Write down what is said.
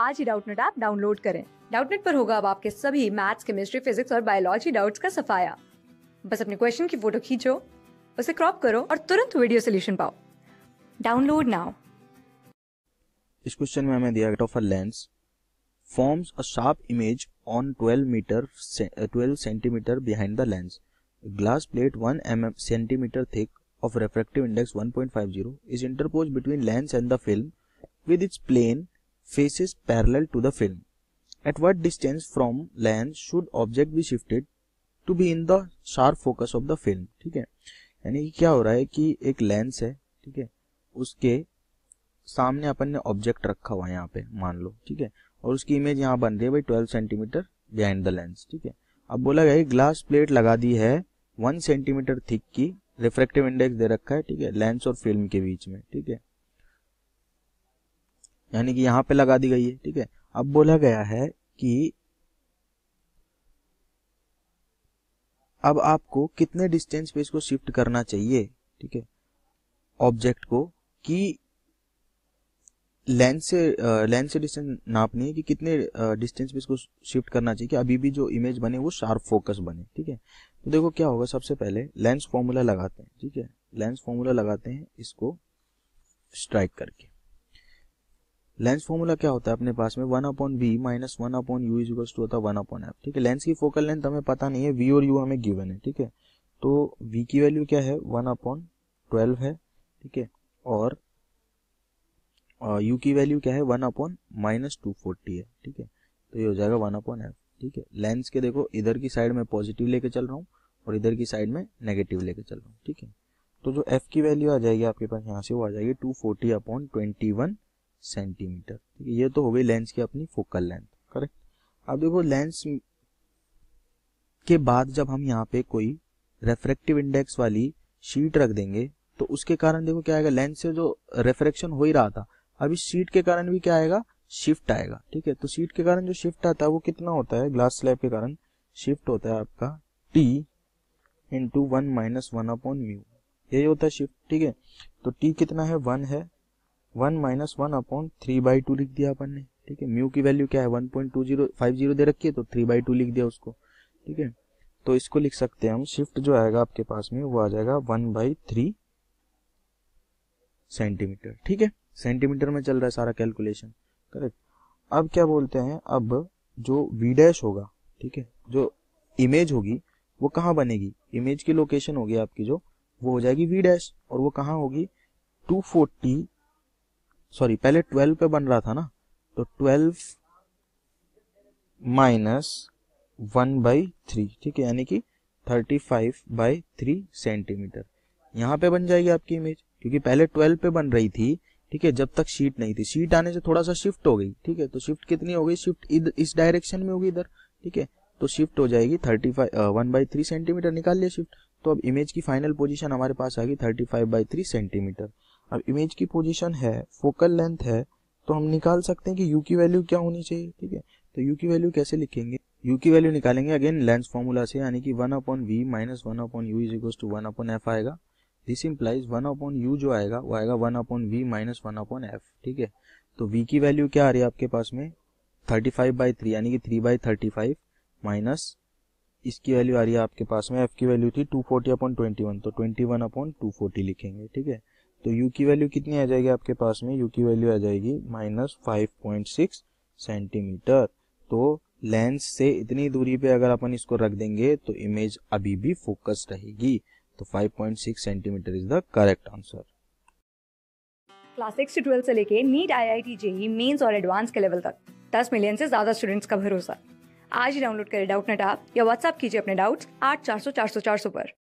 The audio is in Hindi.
आज ही डाउटनेट ऐप डाउनलोड करें डाउटनेट पर होगा अब आपके सभी मैथ्स केमिस्ट्री फिजिक्स और बायोलॉजी डाउट्स का सफाया बस अपने क्वेश्चन की फोटो खींचो उसे क्रॉप करो और तुरंत वीडियो सोल्यूशन पाओ डाउनलोड नाउ इस क्वेश्चन में हमें दिया of a lens forms a sharp image on 12 metre 12 centimetre behind the lens glass plate 1 mm centimetre thick of refractive index 1.50 is interposed between lens and the film with its plane faces parallel to the film. At what distance from lens should object be shifted to be in the sharp focus of the film? ठीक है यानी कि क्या हो रहा है कि एक लेंस है ठीक है उसके सामने अपन ने ऑब्जेक्ट रखा हुआ है यहाँ पे मान लो ठीक है और उसकी इमेज यहाँ बन रही है भाई twelve centimetre behind the lens ठीक है अब बोला गया ग्लास प्लेट लगा दी है वन सेंटीमीटर थिक की रिफ्रेक्टिव इंडेक्स दे रखा है ठीक है लेंस और फिल्म के बीच में ठीक है यानी कि यहां पे लगा दी गई है ठीक है अब बोला गया है कि अब आपको कितने डिस्टेंस पे इसको शिफ्ट करना चाहिए ठीक है ऑब्जेक्ट को कि लेंथ से लेंथ से डिस्टेंस नापनी है कि कितने डिस्टेंस पे इसको शिफ्ट करना चाहिए कि अभी भी जो इमेज बने वो शार्प फोकस बने ठीक है तो देखो क्या होगा सबसे पहले लेंस फॉर्मूला लगाते हैं ठीक है लेंस फॉर्मूला लगाते हैं इसको स्ट्राइक करके लेंस फॉर्मूला क्या होता है अपने पास में one upon B minus one upon U equals to होता है वन अपॉन एफ ठीक है लेंस की फोकल लेंथ हमें पता नहीं है वी और यू हमें गिवन है ठीक है तो वी की वैल्यू क्या है वन अपॉन ट्वेल्व है ठीक है और यू की वैल्यू क्या है one upon minus two forty है ठीक है तो ये हो जाएगा वन अपॉन एफ ठीक है लेंस के देखो इधर की साइड में पॉजिटिव लेके चल रहा हूँ और इधर की साइड में नेगेटिव लेके चल रहा हूँ ठीक है तो जो एफ की वैल्यू आ जाएगी आपके पास यहाँ से वो आ जाएगी two forty upon twenty one centimetre ये तो हो गई लेंस की अपनी फोकल लेंथ करेक्ट अब देखो लेंस के बाद जब हम यहाँ पे कोई रेफ्रेक्टिव इंडेक्स वाली शीट रख देंगे तो उसके कारण देखो क्या आएगा लेंस से जो रेफ्रेक्शन हो ही रहा था अब इस शीट के कारण भी क्या आएगा शिफ्ट आएगा ठीक है तो शीट के कारण जो शिफ्ट आता है वो कितना होता है ग्लास स्लैब के कारण शिफ्ट होता है आपका T into one minus one upon mu यही होता है शिफ्ट ठीक है तो टी कितना है वन है one minus one upon three by two लिख दिया अपन ने ठीक है म्यू की वैल्यू क्या है one point two zero five zero दे रखी है तो थ्री बाई टू लिख दिया उसको ठीक है तो इसको लिख सकते हैं हम शिफ्ट जो आएगा आपके पास में वो आ जाएगा वन बाई थ्री सेंटीमीटर ठीक है सेंटीमीटर में चल रहा है सारा कैलकुलेशन करेक्ट अब क्या बोलते हैं अब जो वी डैश होगा ठीक है जो इमेज होगी वो कहाँ बनेगी इमेज की लोकेशन होगी आपकी जो वो हो जाएगी वी डैश और वो कहाँ होगी टू फोर्टी सॉरी पहले ट्वेल्व पे बन रहा था ना तो twelve minus one by three ठीक है यानी कि thirty five by three centimetre यहाँ पे बन जाएगी आपकी इमेज क्योंकि पहले ट्वेल्व पे बन रही थी ठीक है जब तक शीट नहीं थी शीट आने से थोड़ा सा शिफ्ट हो गई ठीक है तो शिफ्ट कितनी हो गई शिफ्ट इस डायरेक्शन में होगी इधर ठीक है तो शिफ्ट हो जाएगी thirty five one by three centimetre निकाल लिया शिफ्ट तो अब इमेज की फाइनल पोजीशन हमारे पास आ गई thirty five by three centimetre अब इमेज की पोजीशन है फोकल लेंथ है तो हम निकाल सकते हैं कि यू की वैल्यू क्या होनी चाहिए ठीक है तो यू की वैल्यू कैसे लिखेंगे यू की वैल्यू निकालेंगे अगेन लेंस फॉर्मूला से यानी कि one upon V minus one upon U is equal to one upon F आएगा this implies one upon U जो आएगा वो आएगा one upon V minus one upon F ठीक है तो वी की वैल्यू क्या आ रही है आपके पास में थर्टी फाइव बाई थ्री यानी कि three by thirty five minus इसकी वैल्यू आ रही है आपके पास में एफ की वैल्यू थी two forty upon twenty one तो twenty one upon two forty लिखेंगे ठीक है तो u की वैल्यू कितनी आ जाएगी आपके पास में u की वैल्यू आ जाएगी minus five point six centimetre तो लेंस से इतनी दूरी पे अगर अपन इसको रख देंगे तो इमेज अभी भी फोकस रहेगी तो 5.6 centimetre is the correct answer class six से ट्वेल्थ से लेके NEET I I T JEE mains और एडवांस के लेवल तक दस मिलियन से ज्यादा स्टूडेंट्स का भरोसा आज ही डाउनलोड करें डाउट नेट आप या व्हाट्सअप कीजिए अपने डाउट्स आठ चार सौ चार सौ चार सौ पर